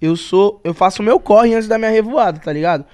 eu sou. Eu faço o meu corre antes da minha revoada, tá ligado?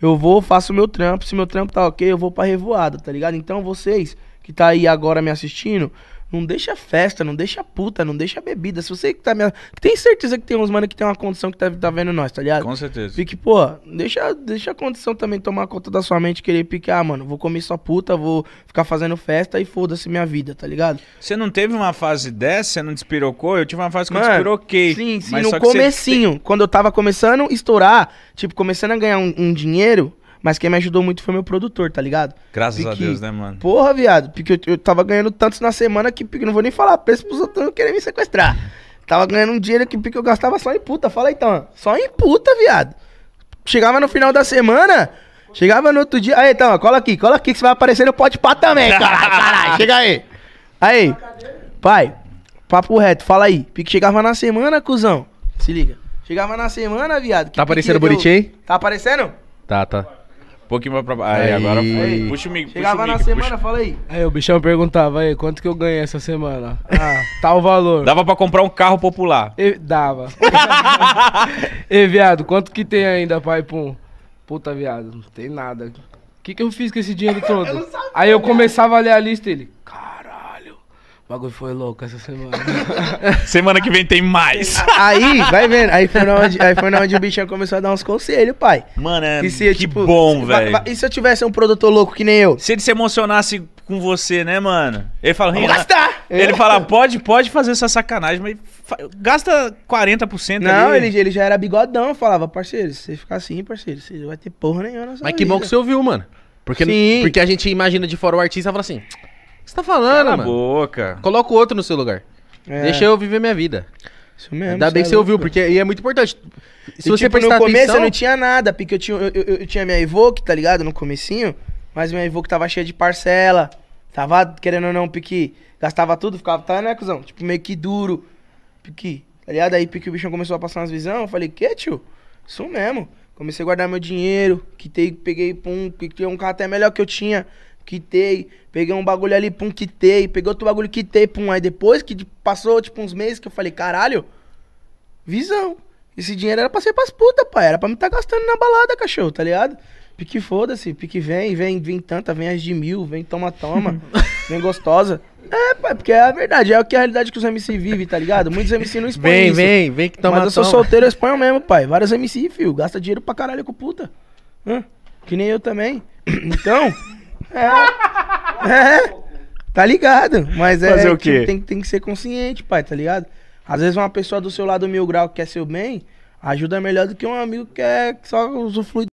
Eu vou, faço o meu trampo. Se meu trampo tá ok, eu vou pra revoada, tá ligado? Então vocês que tá aí agora me assistindo, não deixa festa, não deixa puta, não deixa bebida. Se você que tá me. Tem certeza que tem uns mano que tem uma condição que tá, tá vendo nós, tá ligado? Com certeza. Fique, pô, deixa, deixa a condição também tomar conta da sua mente, querer picar, ah, mano, vou comer só puta, vou ficar fazendo festa e foda-se minha vida, tá ligado? Você não teve uma fase dessa, você não despirocou? Eu tive uma fase que mano, eu despiroquei. Sim, sim, no comecinho, você... quando eu tava começando a estourar, tipo, começando a ganhar um, um dinheiro, mas quem me ajudou muito foi meu produtor, tá ligado? Graças porque, a Deus, né, mano? Porra, viado. Porque eu, eu tava ganhando tantos na semana que porque não vou nem falar preço pros outros não querem me sequestrar. Tava ganhando um dinheiro que porque eu gastava só em puta. Fala então, só em puta, viado. Chegava no final da semana, chegava no outro dia. Aí, então, cola aqui, cola aqui que você vai aparecer no pote pá também, cara. caralho. Chega aí. Aí, pai, papo reto, fala aí. Pique chegava na semana, cuzão. Se liga. Chegava na semana, viado. Tá aparecendo bonitinho, hein? Tá aparecendo? Tá, tá pouquinho mais pra baixo. Aí, agora foi. Puxa o mic, Chegava puxa o na semana, fala falei. Aí o bichão perguntava, aí, quanto que eu ganhei essa semana? Ah, tal tá valor. Dava pra comprar um carro popular. E, dava. e, viado, quanto que tem ainda, pai, pum? Puta, viado, não tem nada. O que que eu fiz com esse dinheiro todo? Eu aí eu começava a ler a lista, ele... O bagulho foi louco essa semana. semana que vem tem mais. Aí, vai vendo. Aí foi, na onde, aí foi na onde o Bichão começou a dar uns conselhos, pai. Mano, é se que tipo, bom, velho. E se eu tivesse um produtor louco que nem eu? Se ele se emocionasse com você, né, mano? Ele fala, Vamos gastar! Ele fala, pode, pode fazer essa sacanagem, mas gasta 40% Não, ali. Ele, ele já era bigodão. Falava, parceiro, se você ficar assim, parceiro, você vai ter porra nenhuma na sua Mas vida. que bom que você ouviu, mano. Porque, Sim. porque a gente imagina de fora o artista e fala assim, você tá falando, Cala mano? boca. Coloca o outro no seu lugar. É. Deixa eu viver minha vida. Isso mesmo. Ainda bem é que você louco. ouviu, porque e é muito importante. Se e, você tipo, no começo eu não tinha nada, porque eu tinha, eu, eu, eu tinha minha Evoque, tá ligado? No comecinho, mas minha Evoque tava cheia de parcela. Tava, querendo ou não, pique, gastava tudo, ficava, tá, né, cuzão? Tipo, meio que duro. Pique, tá ligado? Aí pique o bichão começou a passar umas visão, eu falei, que, tio? Isso mesmo. Comecei a guardar meu dinheiro, quitei, peguei, pum, que um carro até melhor que eu tinha quitei. Peguei um bagulho ali, pum, quitei. Peguei outro bagulho, quitei, pum. Aí depois que passou, tipo, uns meses que eu falei, caralho, visão. Esse dinheiro era pra ser pras putas, pai. Era pra me estar tá gastando na balada, cachorro, tá ligado? Pique foda-se, pique vem, vem, vem tanta, vem as de mil, vem toma, toma, vem gostosa. É, pai, porque é a verdade, é o que é a realidade que os MC vivem, tá ligado? Muitos MC não expõem Vem, isso, vem, vem que toma, Mas eu sou toma. solteiro, eu exponho mesmo, pai. Vários MC, fio, gasta dinheiro pra caralho com puta. Hã? Que nem eu também. Então... É. é. Tá ligado? Mas é. Fazer o tipo, quê? Tipo, tem, tem que ser consciente, pai, tá ligado? Às vezes uma pessoa do seu lado mil grau que quer seu bem, ajuda melhor do que um amigo que é só usufruir